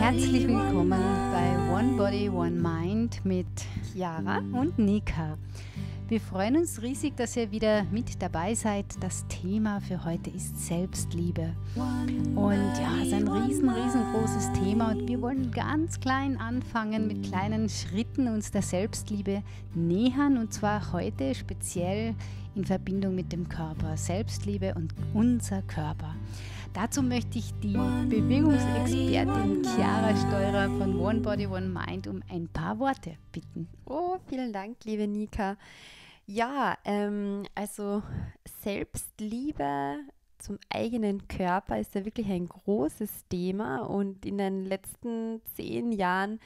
Herzlich willkommen bei One Body, One Mind mit Chiara und Nika. Wir freuen uns riesig, dass ihr wieder mit dabei seid. Das Thema für heute ist Selbstliebe. Und ja, es ist ein riesen, riesengroßes Thema und wir wollen ganz klein anfangen, mit kleinen Schritten uns der Selbstliebe nähern und zwar heute speziell in Verbindung mit dem Körper. Selbstliebe und unser Körper. Dazu möchte ich die Bewegungsexpertin Chiara Steurer von One Body One Mind um ein paar Worte bitten. Oh, vielen Dank, liebe Nika. Ja, ähm, also Selbstliebe zum eigenen Körper ist ja wirklich ein großes Thema und in den letzten zehn Jahren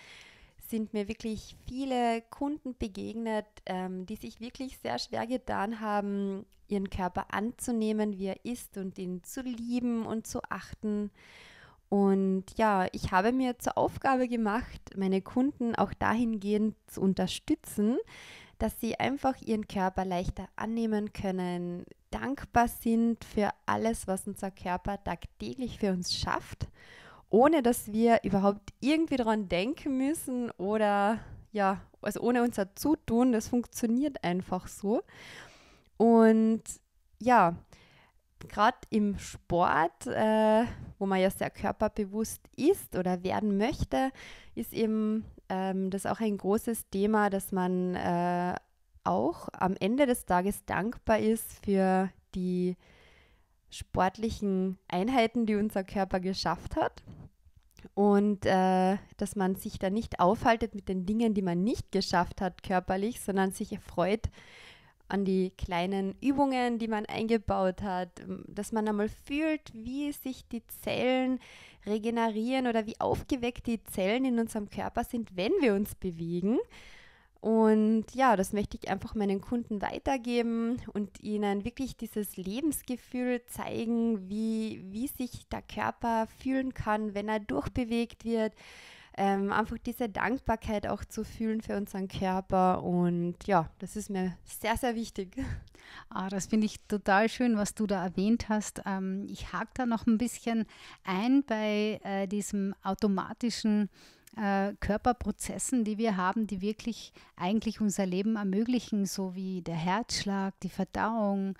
sind mir wirklich viele Kunden begegnet, ähm, die sich wirklich sehr schwer getan haben, ihren Körper anzunehmen, wie er ist und ihn zu lieben und zu achten. Und ja, ich habe mir zur Aufgabe gemacht, meine Kunden auch dahingehend zu unterstützen, dass sie einfach ihren Körper leichter annehmen können, dankbar sind für alles, was unser Körper tagtäglich für uns schafft ohne dass wir überhaupt irgendwie daran denken müssen oder ja, also ohne unser Zutun, das funktioniert einfach so. Und ja, gerade im Sport, äh, wo man ja sehr körperbewusst ist oder werden möchte, ist eben ähm, das auch ein großes Thema, dass man äh, auch am Ende des Tages dankbar ist für die sportlichen Einheiten, die unser Körper geschafft hat und äh, dass man sich da nicht aufhaltet mit den Dingen, die man nicht geschafft hat körperlich, sondern sich erfreut an die kleinen Übungen, die man eingebaut hat, ähm, dass man einmal fühlt, wie sich die Zellen regenerieren oder wie aufgeweckt die Zellen in unserem Körper sind, wenn wir uns bewegen. Und ja, das möchte ich einfach meinen Kunden weitergeben und ihnen wirklich dieses Lebensgefühl zeigen, wie, wie sich der Körper fühlen kann, wenn er durchbewegt wird. Ähm, einfach diese Dankbarkeit auch zu fühlen für unseren Körper. Und ja, das ist mir sehr, sehr wichtig. Ah, das finde ich total schön, was du da erwähnt hast. Ähm, ich hake da noch ein bisschen ein bei äh, diesem automatischen äh, Körperprozessen, die wir haben, die wirklich eigentlich unser Leben ermöglichen, so wie der Herzschlag, die Verdauung,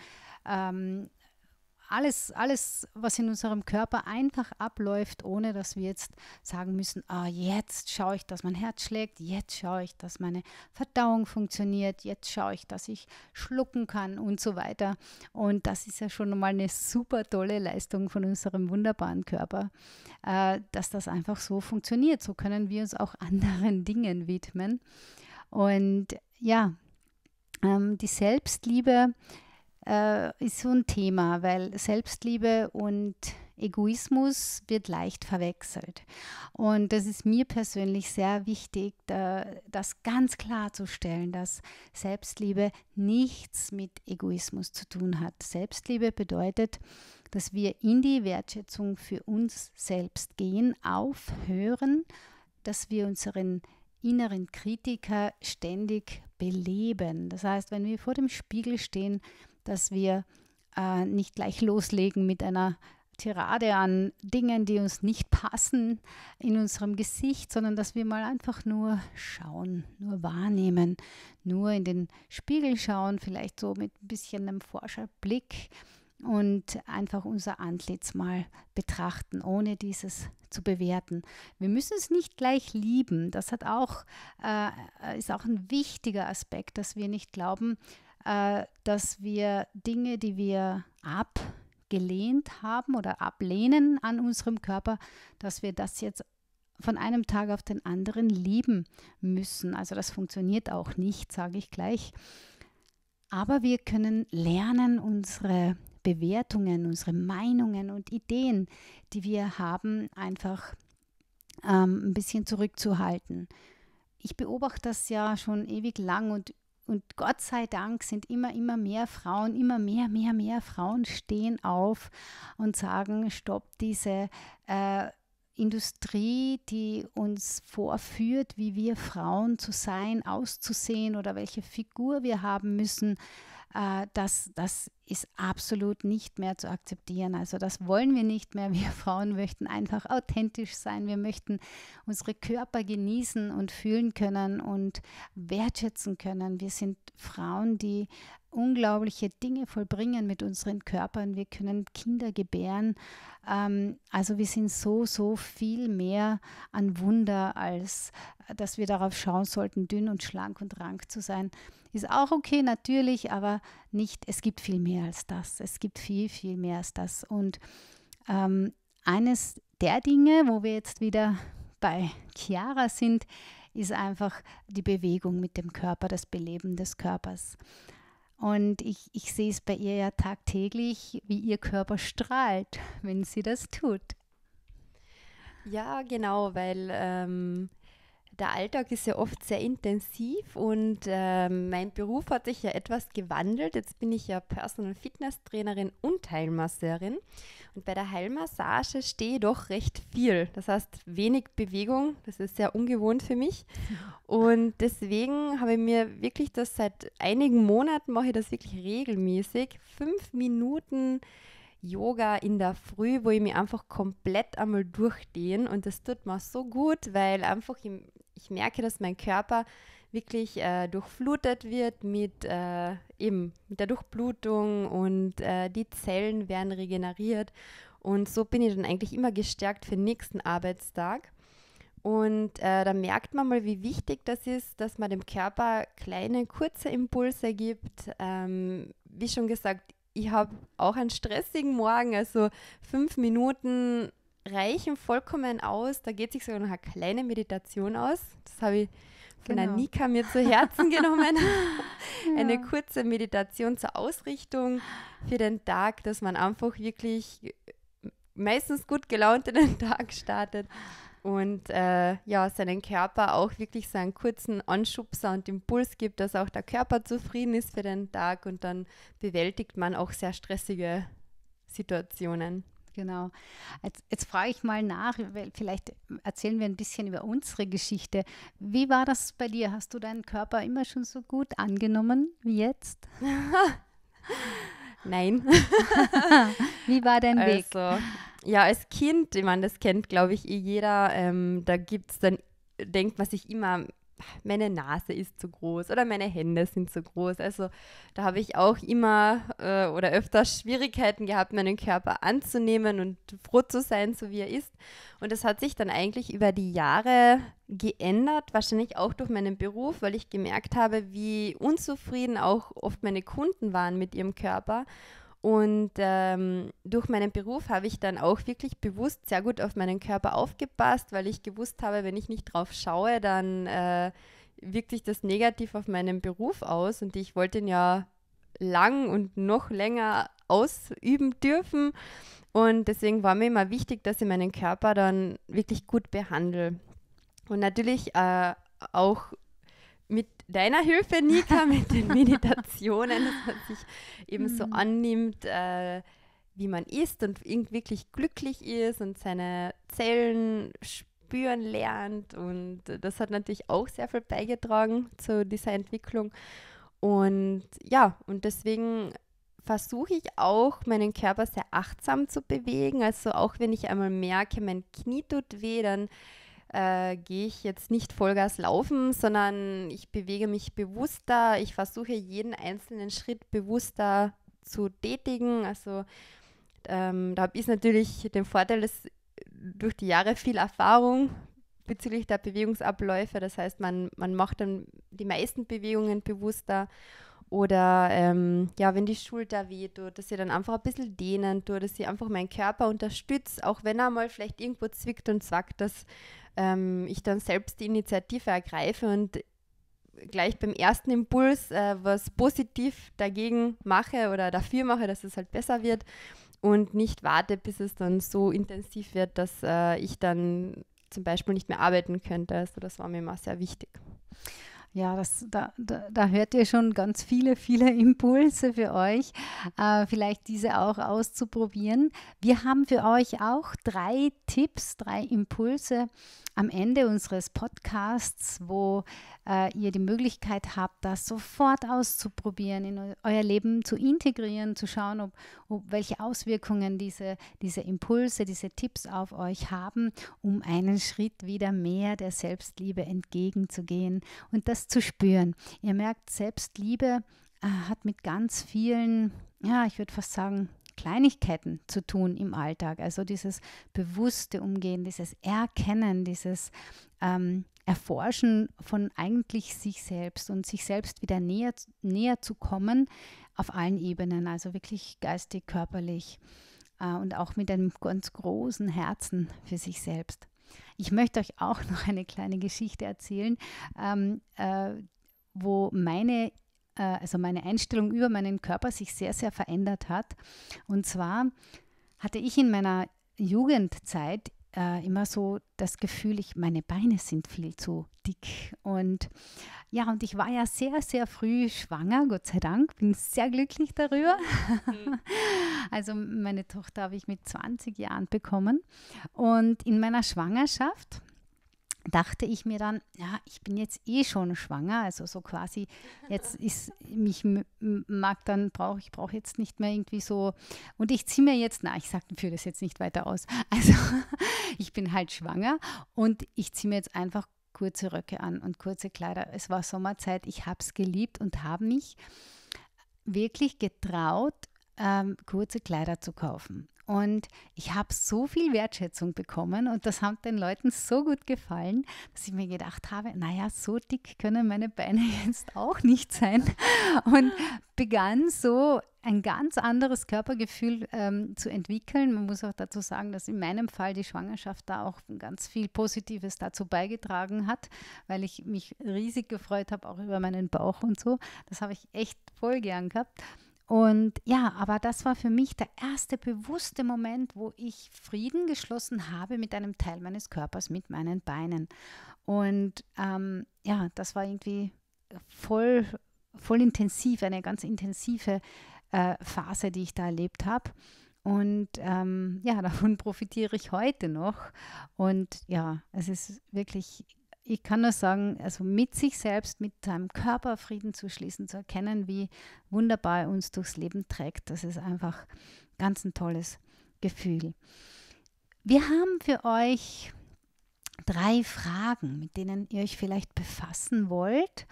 ähm, alles, alles, was in unserem Körper einfach abläuft, ohne dass wir jetzt sagen müssen, ah, jetzt schaue ich, dass mein Herz schlägt, jetzt schaue ich, dass meine Verdauung funktioniert, jetzt schaue ich, dass ich schlucken kann und so weiter. Und das ist ja schon mal eine super tolle Leistung von unserem wunderbaren Körper, äh, dass das einfach so funktioniert. So können wir uns auch anderen Dingen widmen. Und ja, ähm, die Selbstliebe, äh, ist so ein Thema, weil Selbstliebe und Egoismus wird leicht verwechselt. Und das ist mir persönlich sehr wichtig, da, das ganz klarzustellen, dass Selbstliebe nichts mit Egoismus zu tun hat. Selbstliebe bedeutet, dass wir in die Wertschätzung für uns selbst gehen, aufhören, dass wir unseren inneren Kritiker ständig beleben. Das heißt, wenn wir vor dem Spiegel stehen, dass wir äh, nicht gleich loslegen mit einer Tirade an Dingen, die uns nicht passen in unserem Gesicht, sondern dass wir mal einfach nur schauen, nur wahrnehmen, nur in den Spiegel schauen, vielleicht so mit ein bisschen einem Forscherblick und einfach unser Antlitz mal betrachten, ohne dieses zu bewerten. Wir müssen es nicht gleich lieben. Das hat auch, äh, ist auch ein wichtiger Aspekt, dass wir nicht glauben, äh, dass wir Dinge, die wir abgelehnt haben oder ablehnen an unserem Körper, dass wir das jetzt von einem Tag auf den anderen lieben müssen. Also das funktioniert auch nicht, sage ich gleich. Aber wir können lernen, unsere Bewertungen, unsere Meinungen und Ideen, die wir haben, einfach ähm, ein bisschen zurückzuhalten. Ich beobachte das ja schon ewig lang und und Gott sei Dank sind immer, immer mehr Frauen, immer mehr, mehr, mehr Frauen stehen auf und sagen, stopp diese äh, Industrie, die uns vorführt, wie wir Frauen zu sein, auszusehen oder welche Figur wir haben müssen äh, das, das ist absolut nicht mehr zu akzeptieren. Also das wollen wir nicht mehr. Wir Frauen möchten einfach authentisch sein. Wir möchten unsere Körper genießen und fühlen können und wertschätzen können. Wir sind Frauen, die unglaubliche Dinge vollbringen mit unseren Körpern. Wir können Kinder gebären. Ähm, also wir sind so, so viel mehr an Wunder, als äh, dass wir darauf schauen sollten, dünn und schlank und rank zu sein. Ist auch okay, natürlich, aber nicht, es gibt viel mehr als das. Es gibt viel, viel mehr als das. Und ähm, eines der Dinge, wo wir jetzt wieder bei Chiara sind, ist einfach die Bewegung mit dem Körper, das Beleben des Körpers. Und ich, ich sehe es bei ihr ja tagtäglich, wie ihr Körper strahlt, wenn sie das tut. Ja, genau, weil ähm, der Alltag ist ja oft sehr intensiv und äh, mein Beruf hat sich ja etwas gewandelt. Jetzt bin ich ja Personal Fitness Trainerin und Heilmasseurin. Und bei der Heilmassage stehe ich doch recht viel. Das heißt, wenig Bewegung. Das ist sehr ungewohnt für mich. Und deswegen habe ich mir wirklich das seit einigen Monaten, mache ich das wirklich regelmäßig, fünf Minuten Yoga in der Früh, wo ich mich einfach komplett einmal durchdehne. Und das tut mir so gut, weil einfach im, ich merke, dass mein Körper wirklich äh, durchflutet wird mit äh, eben mit der Durchblutung und äh, die Zellen werden regeneriert und so bin ich dann eigentlich immer gestärkt für den nächsten Arbeitstag. Und äh, da merkt man mal, wie wichtig das ist, dass man dem Körper kleine, kurze Impulse gibt. Ähm, wie schon gesagt, ich habe auch einen stressigen Morgen, also fünf Minuten reichen vollkommen aus. Da geht sich sogar noch eine kleine Meditation aus. Das habe ich von genau. der Nika mir zu Herzen genommen. ja. Eine kurze Meditation zur Ausrichtung für den Tag, dass man einfach wirklich äh, meistens gut gelaunt in den Tag startet und äh, ja, seinen Körper auch wirklich so einen kurzen Anschubser und Impuls gibt, dass auch der Körper zufrieden ist für den Tag und dann bewältigt man auch sehr stressige Situationen. Genau. Jetzt, jetzt frage ich mal nach, vielleicht erzählen wir ein bisschen über unsere Geschichte. Wie war das bei dir? Hast du deinen Körper immer schon so gut angenommen wie jetzt? Nein. wie war dein Weg? Also, ja, als Kind, ich meine, das kennt, glaube ich, eh jeder, ähm, da gibt es dann denkt man sich immer, meine Nase ist zu groß oder meine Hände sind zu groß. Also da habe ich auch immer äh, oder öfter Schwierigkeiten gehabt, meinen Körper anzunehmen und froh zu sein, so wie er ist. Und das hat sich dann eigentlich über die Jahre geändert, wahrscheinlich auch durch meinen Beruf, weil ich gemerkt habe, wie unzufrieden auch oft meine Kunden waren mit ihrem Körper und ähm, durch meinen Beruf habe ich dann auch wirklich bewusst sehr gut auf meinen Körper aufgepasst, weil ich gewusst habe, wenn ich nicht drauf schaue, dann äh, wirkt sich das negativ auf meinen Beruf aus. Und ich wollte ihn ja lang und noch länger ausüben dürfen. Und deswegen war mir immer wichtig, dass ich meinen Körper dann wirklich gut behandle. Und natürlich äh, auch mit deiner Hilfe, Nika, mit den Meditationen, dass man sich eben so hm. annimmt, äh, wie man ist und wirklich glücklich ist und seine Zellen spüren lernt. Und das hat natürlich auch sehr viel beigetragen zu dieser Entwicklung. Und ja, und deswegen versuche ich auch, meinen Körper sehr achtsam zu bewegen. Also auch wenn ich einmal merke, mein Knie tut weh, dann äh, gehe ich jetzt nicht Vollgas laufen, sondern ich bewege mich bewusster. Ich versuche jeden einzelnen Schritt bewusster zu tätigen. Also ähm, da habe ich natürlich den Vorteil, dass durch die Jahre viel Erfahrung bezüglich der Bewegungsabläufe. Das heißt, man, man macht dann die meisten Bewegungen bewusster. Oder ähm, ja, wenn die Schulter weht, dass ich dann einfach ein bisschen dehnen tue, dass ich einfach meinen Körper unterstütze, auch wenn er mal vielleicht irgendwo zwickt und zwackt, dass, ähm, ich dann selbst die Initiative ergreife und gleich beim ersten Impuls äh, was positiv dagegen mache oder dafür mache, dass es halt besser wird und nicht warte, bis es dann so intensiv wird, dass äh, ich dann zum Beispiel nicht mehr arbeiten könnte. Also das war mir immer sehr wichtig. Ja, das, da, da, da, hört ihr schon ganz viele, viele Impulse für euch, äh, vielleicht diese auch auszuprobieren. Wir haben für euch auch drei Tipps, drei Impulse am Ende unseres Podcasts, wo äh, ihr die Möglichkeit habt, das sofort auszuprobieren, in euer Leben zu integrieren, zu schauen, ob, ob welche Auswirkungen diese, diese Impulse, diese Tipps auf euch haben, um einen Schritt wieder mehr der Selbstliebe entgegenzugehen und das zu spüren. Ihr merkt, Selbstliebe äh, hat mit ganz vielen, ja, ich würde fast sagen, Kleinigkeiten zu tun im Alltag. Also dieses bewusste Umgehen, dieses Erkennen, dieses ähm, Erforschen von eigentlich sich selbst und sich selbst wieder näher, näher zu kommen auf allen Ebenen, also wirklich geistig, körperlich äh, und auch mit einem ganz großen Herzen für sich selbst. Ich möchte euch auch noch eine kleine Geschichte erzählen, ähm, äh, wo meine äh, also meine Einstellung über meinen Körper sich sehr, sehr verändert hat. Und zwar hatte ich in meiner Jugendzeit äh, immer so das Gefühl, ich, meine Beine sind viel zu dick. Und ja, und ich war ja sehr, sehr früh schwanger, Gott sei Dank, bin sehr glücklich darüber. Mhm. Also meine Tochter habe ich mit 20 Jahren bekommen. Und in meiner Schwangerschaft dachte ich mir dann, ja, ich bin jetzt eh schon schwanger, also so quasi, jetzt ist mich mag dann brauche ich brauche jetzt nicht mehr irgendwie so und ich ziehe mir jetzt, na, ich sag, führe das jetzt nicht weiter aus. Also ich bin halt schwanger und ich ziehe mir jetzt einfach kurze Röcke an und kurze Kleider. Es war Sommerzeit, ich habe es geliebt und habe mich wirklich getraut, ähm, kurze Kleider zu kaufen. Und ich habe so viel Wertschätzung bekommen und das hat den Leuten so gut gefallen, dass ich mir gedacht habe, naja, so dick können meine Beine jetzt auch nicht sein. Und begann so ein ganz anderes Körpergefühl ähm, zu entwickeln. Man muss auch dazu sagen, dass in meinem Fall die Schwangerschaft da auch ganz viel Positives dazu beigetragen hat, weil ich mich riesig gefreut habe, auch über meinen Bauch und so. Das habe ich echt voll gern gehabt. Und ja, aber das war für mich der erste bewusste Moment, wo ich Frieden geschlossen habe mit einem Teil meines Körpers, mit meinen Beinen. Und ähm, ja, das war irgendwie voll, voll intensiv, eine ganz intensive äh, Phase, die ich da erlebt habe. Und ähm, ja, davon profitiere ich heute noch. Und ja, es ist wirklich ich kann nur sagen, also mit sich selbst, mit seinem Körper Frieden zu schließen, zu erkennen, wie wunderbar er uns durchs Leben trägt, das ist einfach ganz ein tolles Gefühl. Wir haben für euch drei Fragen, mit denen ihr euch vielleicht befassen wollt.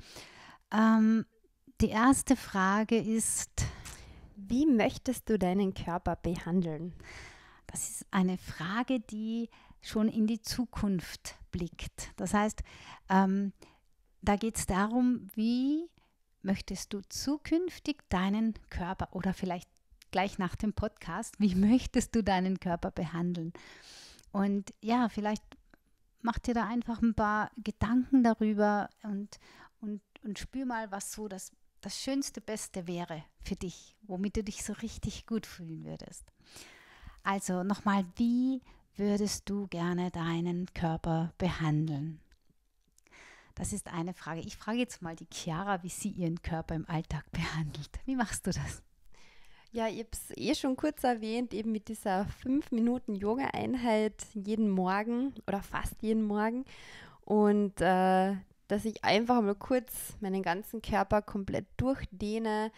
Ähm, die erste Frage ist, wie möchtest du deinen Körper behandeln? Das ist eine Frage, die schon in die Zukunft blickt. Das heißt, ähm, da geht es darum, wie möchtest du zukünftig deinen Körper oder vielleicht gleich nach dem Podcast, wie möchtest du deinen Körper behandeln? Und ja, vielleicht mach dir da einfach ein paar Gedanken darüber und, und, und spür mal, was so das, das Schönste, Beste wäre für dich, womit du dich so richtig gut fühlen würdest. Also nochmal, wie würdest du gerne deinen Körper behandeln? Das ist eine Frage. Ich frage jetzt mal die Chiara, wie sie ihren Körper im Alltag behandelt. Wie machst du das? Ja, ich habe es eh schon kurz erwähnt, eben mit dieser 5-Minuten-Yoga-Einheit jeden Morgen oder fast jeden Morgen. Und äh, dass ich einfach mal kurz meinen ganzen Körper komplett durchdehne,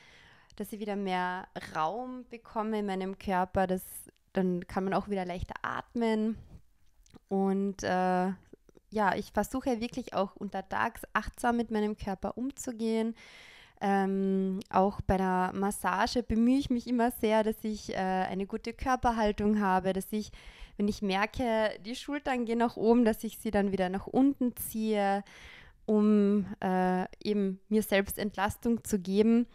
dass ich wieder mehr Raum bekomme in meinem Körper, dass dann kann man auch wieder leichter atmen. Und äh, ja, ich versuche wirklich auch untertags achtsam mit meinem Körper umzugehen. Ähm, auch bei der Massage bemühe ich mich immer sehr, dass ich äh, eine gute Körperhaltung habe, dass ich, wenn ich merke, die Schultern gehen nach oben, dass ich sie dann wieder nach unten ziehe, um äh, eben mir selbst Entlastung zu geben.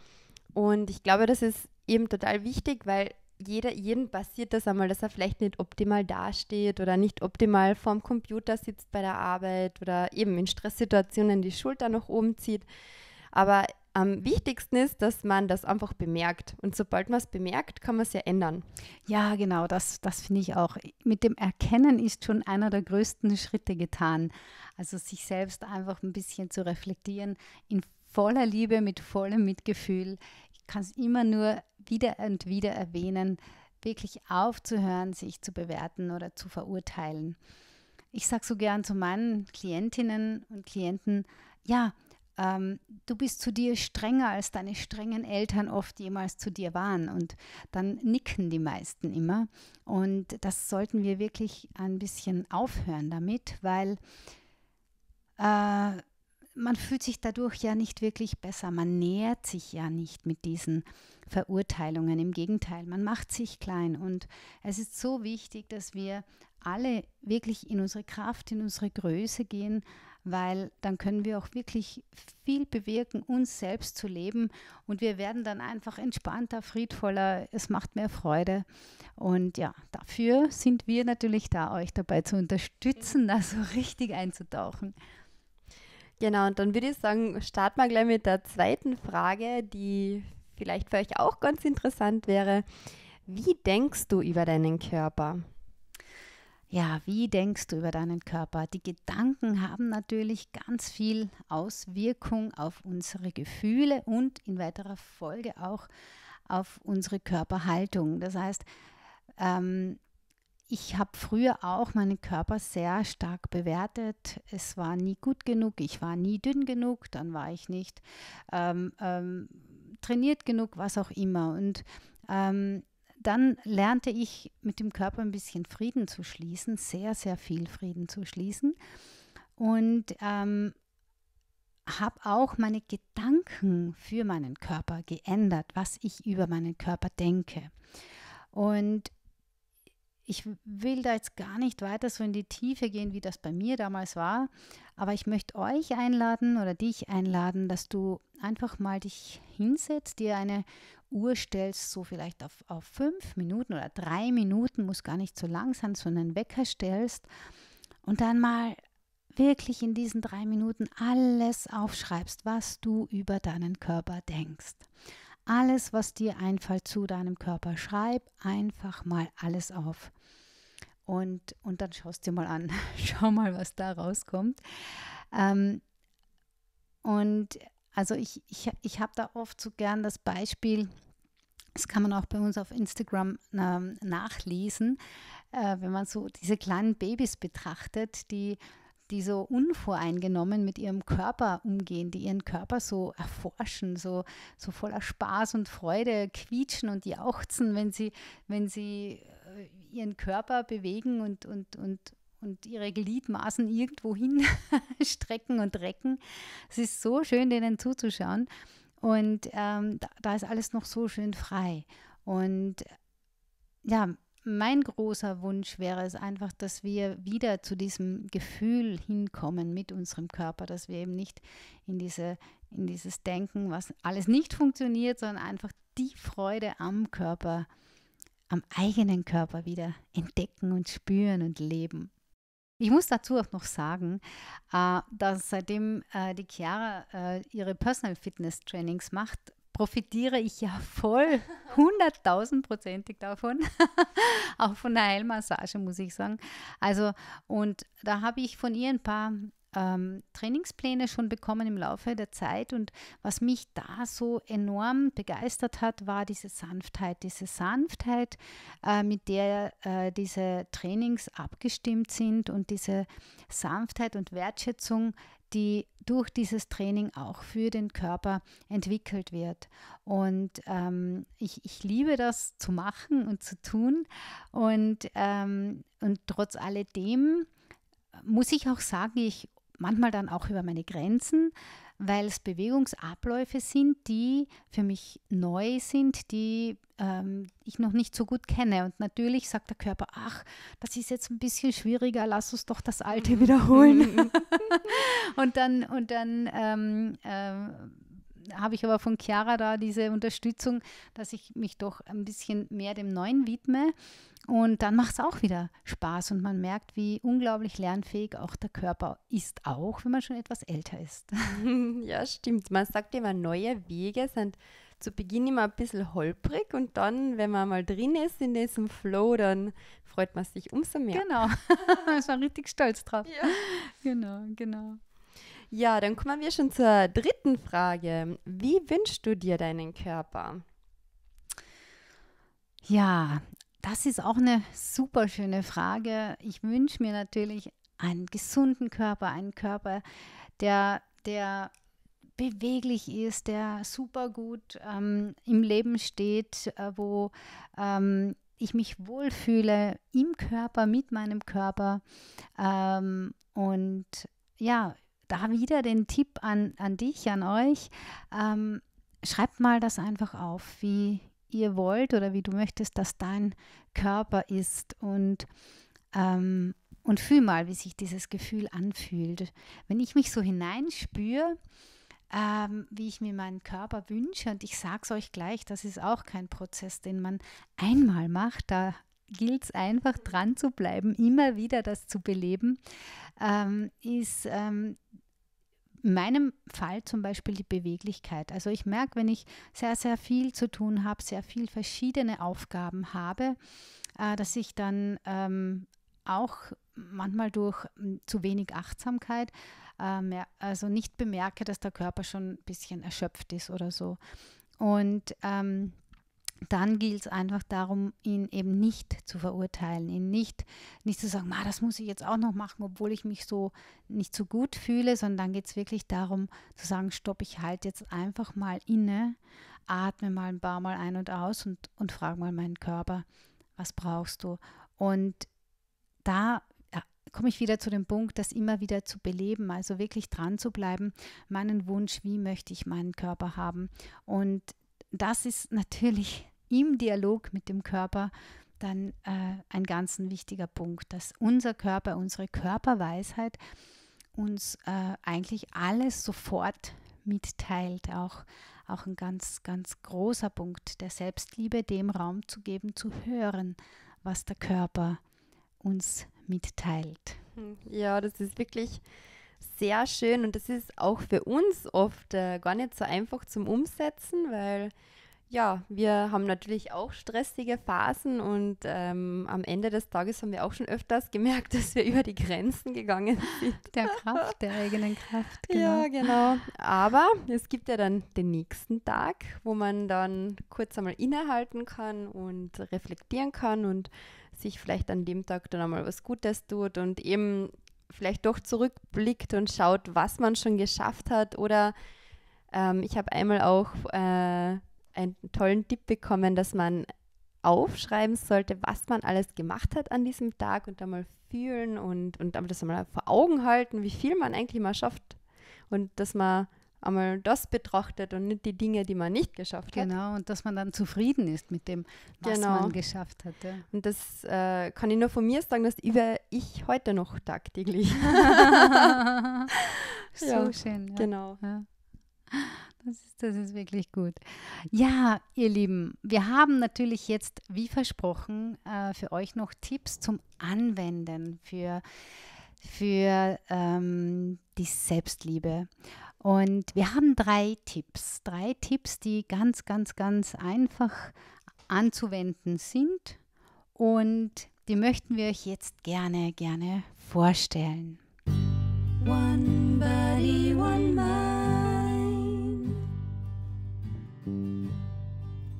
Und ich glaube, das ist eben total wichtig, weil jeder, jeden passiert das einmal, dass er vielleicht nicht optimal dasteht oder nicht optimal vorm Computer sitzt bei der Arbeit oder eben in Stresssituationen die Schulter nach oben zieht. Aber am wichtigsten ist, dass man das einfach bemerkt. Und sobald man es bemerkt, kann man es ja ändern. Ja, genau, das, das finde ich auch. Mit dem Erkennen ist schon einer der größten Schritte getan. Also sich selbst einfach ein bisschen zu reflektieren, in voller Liebe, mit vollem Mitgefühl. Ich kann es immer nur wieder und wieder erwähnen, wirklich aufzuhören, sich zu bewerten oder zu verurteilen. Ich sage so gern zu meinen Klientinnen und Klienten, ja, ähm, du bist zu dir strenger, als deine strengen Eltern oft jemals zu dir waren. Und dann nicken die meisten immer. Und das sollten wir wirklich ein bisschen aufhören damit, weil äh, man fühlt sich dadurch ja nicht wirklich besser, man nähert sich ja nicht mit diesen Verurteilungen, im Gegenteil, man macht sich klein und es ist so wichtig, dass wir alle wirklich in unsere Kraft, in unsere Größe gehen, weil dann können wir auch wirklich viel bewirken, uns selbst zu leben und wir werden dann einfach entspannter, friedvoller, es macht mehr Freude und ja, dafür sind wir natürlich da, euch dabei zu unterstützen, da so richtig einzutauchen. Genau, und dann würde ich sagen, starten wir gleich mit der zweiten Frage, die vielleicht für euch auch ganz interessant wäre. Wie denkst du über deinen Körper? Ja, wie denkst du über deinen Körper? Die Gedanken haben natürlich ganz viel Auswirkung auf unsere Gefühle und in weiterer Folge auch auf unsere Körperhaltung. Das heißt, ähm, ich habe früher auch meinen Körper sehr stark bewertet. Es war nie gut genug, ich war nie dünn genug, dann war ich nicht ähm, ähm, trainiert genug, was auch immer. Und ähm, dann lernte ich mit dem Körper ein bisschen Frieden zu schließen, sehr, sehr viel Frieden zu schließen. Und ähm, habe auch meine Gedanken für meinen Körper geändert, was ich über meinen Körper denke. Und ich will da jetzt gar nicht weiter so in die Tiefe gehen, wie das bei mir damals war, aber ich möchte euch einladen oder dich einladen, dass du einfach mal dich hinsetzt, dir eine Uhr stellst, so vielleicht auf, auf fünf Minuten oder drei Minuten, muss gar nicht so lang sein, sondern Wecker stellst und dann mal wirklich in diesen drei Minuten alles aufschreibst, was du über deinen Körper denkst. Alles, was dir einfällt zu deinem Körper, schreib einfach mal alles auf und, und dann schaust dir mal an, schau mal, was da rauskommt. Ähm, und also ich, ich, ich habe da oft so gern das Beispiel, das kann man auch bei uns auf Instagram ähm, nachlesen, äh, wenn man so diese kleinen Babys betrachtet, die die so unvoreingenommen mit ihrem Körper umgehen, die ihren Körper so erforschen, so, so voller Spaß und Freude quietschen und jauchzen, wenn sie, wenn sie ihren Körper bewegen und, und, und, und ihre Gliedmaßen irgendwo hin strecken und recken. Es ist so schön, denen zuzuschauen. Und ähm, da, da ist alles noch so schön frei. Und ja, mein großer Wunsch wäre es einfach, dass wir wieder zu diesem Gefühl hinkommen mit unserem Körper, dass wir eben nicht in, diese, in dieses Denken, was alles nicht funktioniert, sondern einfach die Freude am Körper am eigenen Körper wieder entdecken und spüren und leben. Ich muss dazu auch noch sagen, äh, dass seitdem äh, die Chiara äh, ihre Personal Fitness Trainings macht, profitiere ich ja voll, hunderttausendprozentig davon, auch von der Heilmassage, muss ich sagen. Also, und da habe ich von ihr ein paar ähm, Trainingspläne schon bekommen im Laufe der Zeit und was mich da so enorm begeistert hat, war diese Sanftheit, diese Sanftheit, äh, mit der äh, diese Trainings abgestimmt sind und diese Sanftheit und Wertschätzung, die durch dieses Training auch für den Körper entwickelt wird. Und ähm, ich, ich liebe das zu machen und zu tun. Und, ähm, und trotz alledem muss ich auch sagen, ich manchmal dann auch über meine Grenzen, weil es Bewegungsabläufe sind, die für mich neu sind, die ähm, ich noch nicht so gut kenne. Und natürlich sagt der Körper, ach, das ist jetzt ein bisschen schwieriger, lass uns doch das Alte mhm. wiederholen. Mhm. und dann, und dann ähm, ähm, habe ich aber von Chiara da diese Unterstützung, dass ich mich doch ein bisschen mehr dem Neuen widme. Und dann macht es auch wieder Spaß und man merkt, wie unglaublich lernfähig auch der Körper ist, auch wenn man schon etwas älter ist. Ja, stimmt. Man sagt immer, neue Wege sind zu Beginn immer ein bisschen holprig und dann, wenn man mal drin ist in diesem Flow, dann freut man sich umso mehr. Genau, Ich war richtig stolz drauf. Ja. Genau, genau. Ja, dann kommen wir schon zur dritten Frage. Wie wünschst du dir deinen Körper? Ja, das ist auch eine super schöne Frage. Ich wünsche mir natürlich einen gesunden Körper, einen Körper, der, der beweglich ist, der super gut ähm, im Leben steht, äh, wo ähm, ich mich wohlfühle im Körper, mit meinem Körper. Ähm, und ja, da wieder den Tipp an, an dich, an euch. Ähm, schreibt mal das einfach auf, wie ihr wollt oder wie du möchtest, dass dein Körper ist und, ähm, und fühl mal, wie sich dieses Gefühl anfühlt. Wenn ich mich so hineinspüre, ähm, wie ich mir meinen Körper wünsche, und ich sage es euch gleich, das ist auch kein Prozess, den man einmal macht, da gilt es einfach dran zu bleiben, immer wieder das zu beleben, ähm, ist, ähm, in meinem Fall zum Beispiel die Beweglichkeit. Also ich merke, wenn ich sehr, sehr viel zu tun habe, sehr viel verschiedene Aufgaben habe, äh, dass ich dann ähm, auch manchmal durch hm, zu wenig Achtsamkeit, ähm, ja, also nicht bemerke, dass der Körper schon ein bisschen erschöpft ist oder so. Und ähm, dann gilt es einfach darum, ihn eben nicht zu verurteilen, ihn nicht, nicht zu sagen, das muss ich jetzt auch noch machen, obwohl ich mich so nicht so gut fühle, sondern dann geht es wirklich darum zu sagen, stopp, ich halte jetzt einfach mal inne, atme mal ein paar Mal ein und aus und, und frage mal meinen Körper, was brauchst du? Und da ja, komme ich wieder zu dem Punkt, das immer wieder zu beleben, also wirklich dran zu bleiben, meinen Wunsch, wie möchte ich meinen Körper haben und das ist natürlich im Dialog mit dem Körper dann äh, ein ganz wichtiger Punkt, dass unser Körper, unsere Körperweisheit uns äh, eigentlich alles sofort mitteilt. Auch, auch ein ganz, ganz großer Punkt der Selbstliebe, dem Raum zu geben, zu hören, was der Körper uns mitteilt. Hm, ja, das ist wirklich sehr schön und das ist auch für uns oft äh, gar nicht so einfach zum Umsetzen, weil ja, wir haben natürlich auch stressige Phasen und ähm, am Ende des Tages haben wir auch schon öfters gemerkt, dass wir über die Grenzen gegangen sind. Der Kraft, der eigenen Kraft, genau. Ja, genau. Aber es gibt ja dann den nächsten Tag, wo man dann kurz einmal innehalten kann und reflektieren kann und sich vielleicht an dem Tag dann einmal was Gutes tut und eben vielleicht doch zurückblickt und schaut, was man schon geschafft hat. Oder ähm, ich habe einmal auch äh, einen tollen Tipp bekommen, dass man aufschreiben sollte, was man alles gemacht hat an diesem Tag und einmal fühlen und, und das einmal vor Augen halten, wie viel man eigentlich mal schafft und dass man einmal das betrachtet und nicht die Dinge, die man nicht geschafft genau, hat. Genau, und dass man dann zufrieden ist mit dem, was genau. man geschafft hat. Ja. Und das äh, kann ich nur von mir sagen, dass über ich heute noch tagtäglich. so ja, schön. Ja. Genau. Das ist, das ist wirklich gut. Ja, ihr Lieben, wir haben natürlich jetzt, wie versprochen, äh, für euch noch Tipps zum Anwenden für für ähm, die Selbstliebe. Und wir haben drei Tipps, drei Tipps, die ganz, ganz, ganz einfach anzuwenden sind und die möchten wir euch jetzt gerne, gerne vorstellen. One body, one mind.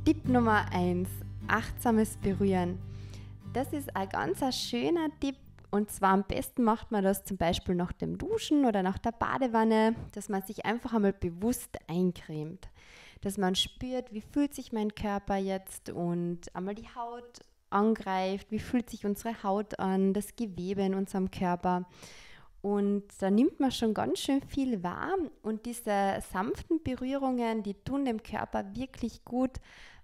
Tipp Nummer 1, achtsames Berühren. Das ist ein ganz schöner Tipp, und zwar am besten macht man das zum Beispiel nach dem Duschen oder nach der Badewanne, dass man sich einfach einmal bewusst eincremt. Dass man spürt, wie fühlt sich mein Körper jetzt und einmal die Haut angreift, wie fühlt sich unsere Haut an, das Gewebe in unserem Körper. Und da nimmt man schon ganz schön viel wahr. Und diese sanften Berührungen, die tun dem Körper wirklich gut,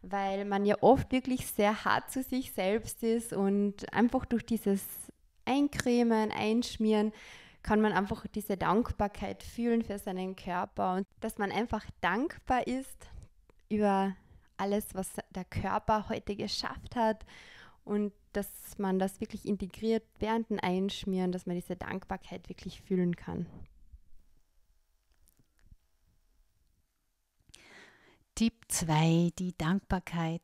weil man ja oft wirklich sehr hart zu sich selbst ist und einfach durch dieses eincremen, einschmieren, kann man einfach diese Dankbarkeit fühlen für seinen Körper und dass man einfach dankbar ist über alles, was der Körper heute geschafft hat und dass man das wirklich integriert während dem Einschmieren, dass man diese Dankbarkeit wirklich fühlen kann. Tipp 2, die Dankbarkeit.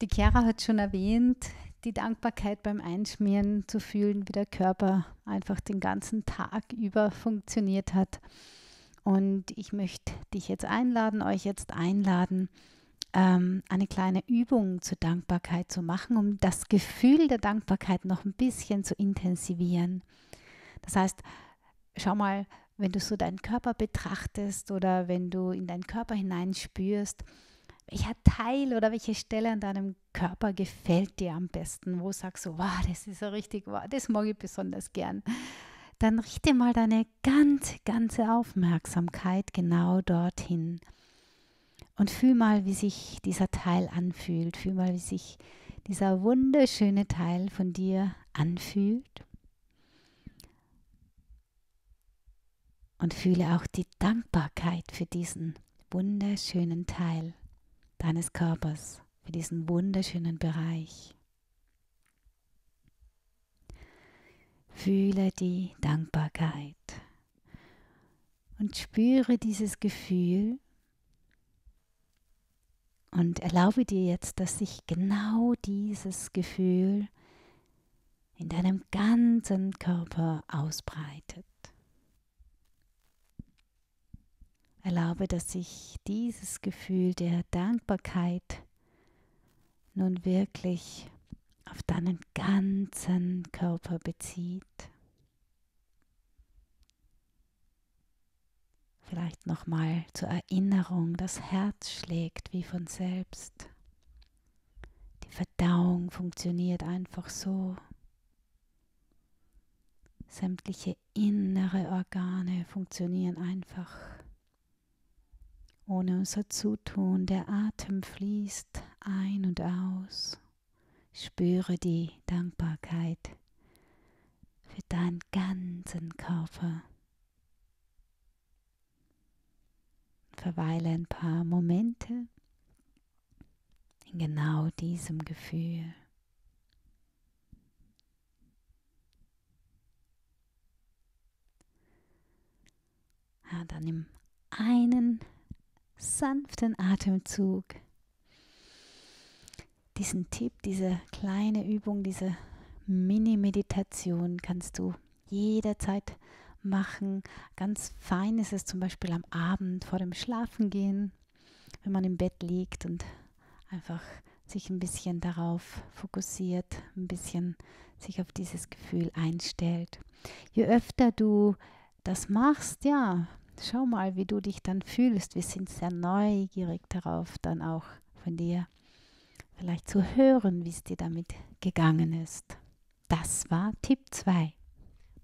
Die Chiara hat schon erwähnt, die Dankbarkeit beim Einschmieren zu fühlen, wie der Körper einfach den ganzen Tag über funktioniert hat. Und ich möchte dich jetzt einladen, euch jetzt einladen, ähm, eine kleine Übung zur Dankbarkeit zu machen, um das Gefühl der Dankbarkeit noch ein bisschen zu intensivieren. Das heißt, schau mal, wenn du so deinen Körper betrachtest oder wenn du in deinen Körper hineinspürst, welcher Teil oder welche Stelle an deinem Körper gefällt dir am besten, wo sagst du, wow, das ist so richtig, wow, das mag ich besonders gern, dann richte mal deine ganz, ganze Aufmerksamkeit genau dorthin. Und fühl mal, wie sich dieser Teil anfühlt. Fühl mal, wie sich dieser wunderschöne Teil von dir anfühlt. Und fühle auch die Dankbarkeit für diesen wunderschönen Teil deines Körpers in diesen wunderschönen Bereich. Fühle die Dankbarkeit und spüre dieses Gefühl und erlaube dir jetzt, dass sich genau dieses Gefühl in deinem ganzen Körper ausbreitet. Erlaube, dass sich dieses Gefühl der Dankbarkeit nun wirklich auf deinen ganzen Körper bezieht. Vielleicht nochmal zur Erinnerung, das Herz schlägt wie von selbst. Die Verdauung funktioniert einfach so. Sämtliche innere Organe funktionieren einfach. Ohne unser Zutun, der Atem fließt ein und aus. Spüre die Dankbarkeit für deinen ganzen Körper. Verweile ein paar Momente in genau diesem Gefühl. Ja, ah, dann im einen sanften Atemzug diesen Tipp, diese kleine Übung, diese Mini-Meditation kannst du jederzeit machen. Ganz fein ist es zum Beispiel am Abend vor dem Schlafengehen, wenn man im Bett liegt und einfach sich ein bisschen darauf fokussiert, ein bisschen sich auf dieses Gefühl einstellt. Je öfter du das machst, ja, schau mal, wie du dich dann fühlst. Wir sind sehr neugierig darauf, dann auch von dir vielleicht zu hören, wie es dir damit gegangen ist. Das war Tipp 2.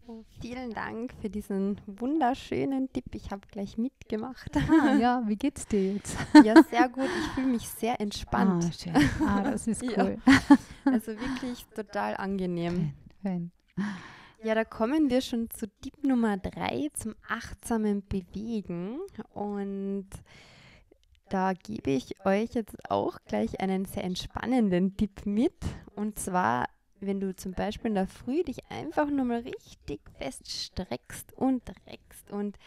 Oh, vielen Dank für diesen wunderschönen Tipp. Ich habe gleich mitgemacht. Ah, ja, wie geht's dir jetzt? Ja, sehr gut. Ich fühle mich sehr entspannt. Ah, schön. ah das ist cool. Ja. Also wirklich total angenehm. Schön, schön. Ja, da kommen wir schon zu Tipp Nummer drei, zum achtsamen Bewegen. Und da gebe ich euch jetzt auch gleich einen sehr entspannenden Tipp mit. Und zwar, wenn du zum Beispiel in der Früh dich einfach nur mal richtig fest streckst und reckst und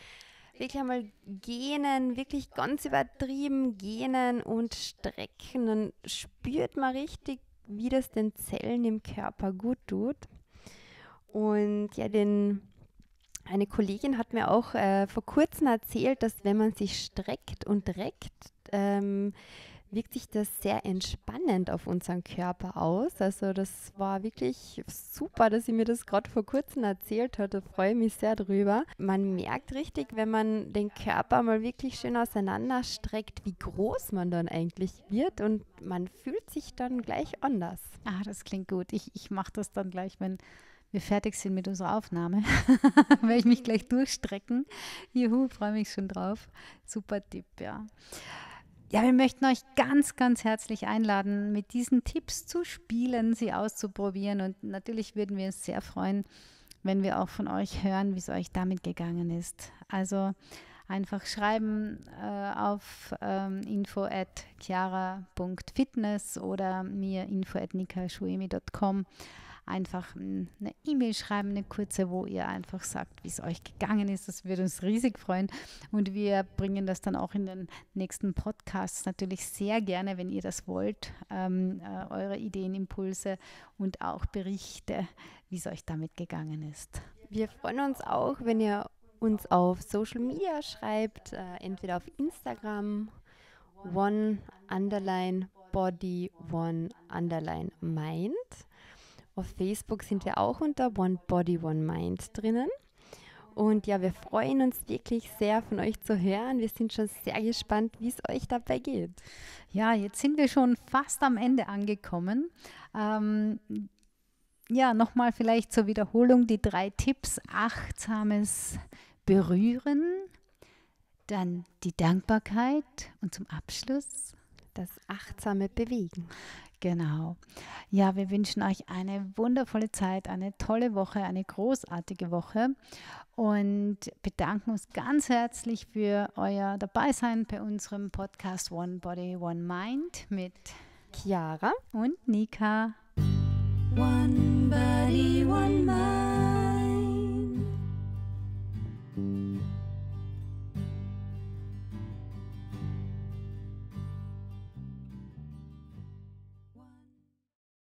wirklich einmal gähnen, wirklich ganz übertrieben gähnen und strecken, dann spürt man richtig, wie das den Zellen im Körper gut tut. Und ja, den, eine Kollegin hat mir auch äh, vor kurzem erzählt, dass wenn man sich streckt und reckt, ähm, wirkt sich das sehr entspannend auf unseren Körper aus. Also das war wirklich super, dass sie mir das gerade vor kurzem erzählt hat. Da freue ich mich sehr drüber. Man merkt richtig, wenn man den Körper mal wirklich schön auseinanderstreckt, wie groß man dann eigentlich wird und man fühlt sich dann gleich anders. Ah, das klingt gut. Ich, ich mache das dann gleich, wenn wir fertig sind mit unserer Aufnahme, werde ich mich gleich durchstrecken. Juhu, freue mich schon drauf. Super Tipp, ja. Ja, wir möchten euch ganz, ganz herzlich einladen, mit diesen Tipps zu spielen, sie auszuprobieren. Und natürlich würden wir uns sehr freuen, wenn wir auch von euch hören, wie es euch damit gegangen ist. Also einfach schreiben äh, auf ähm, info at chiara.fitness oder mir info at einfach eine E-Mail schreiben, eine kurze, wo ihr einfach sagt, wie es euch gegangen ist. Das würde uns riesig freuen. Und wir bringen das dann auch in den nächsten Podcasts natürlich sehr gerne, wenn ihr das wollt, ähm, äh, eure Ideen, Impulse und auch Berichte, wie es euch damit gegangen ist. Wir freuen uns auch, wenn ihr uns auf Social Media schreibt, äh, entweder auf Instagram one underline body one underline mind auf Facebook sind wir auch unter One Body, One Mind drinnen. Und ja, wir freuen uns wirklich sehr, von euch zu hören. Wir sind schon sehr gespannt, wie es euch dabei geht. Ja, jetzt sind wir schon fast am Ende angekommen. Ähm, ja, nochmal vielleicht zur Wiederholung die drei Tipps. Achtsames Berühren, dann die Dankbarkeit und zum Abschluss das achtsame Bewegen. Genau. Ja, wir wünschen euch eine wundervolle Zeit, eine tolle Woche, eine großartige Woche und bedanken uns ganz herzlich für euer Dabeisein bei unserem Podcast One Body, One Mind mit Chiara und Nika. One Body, One Mind.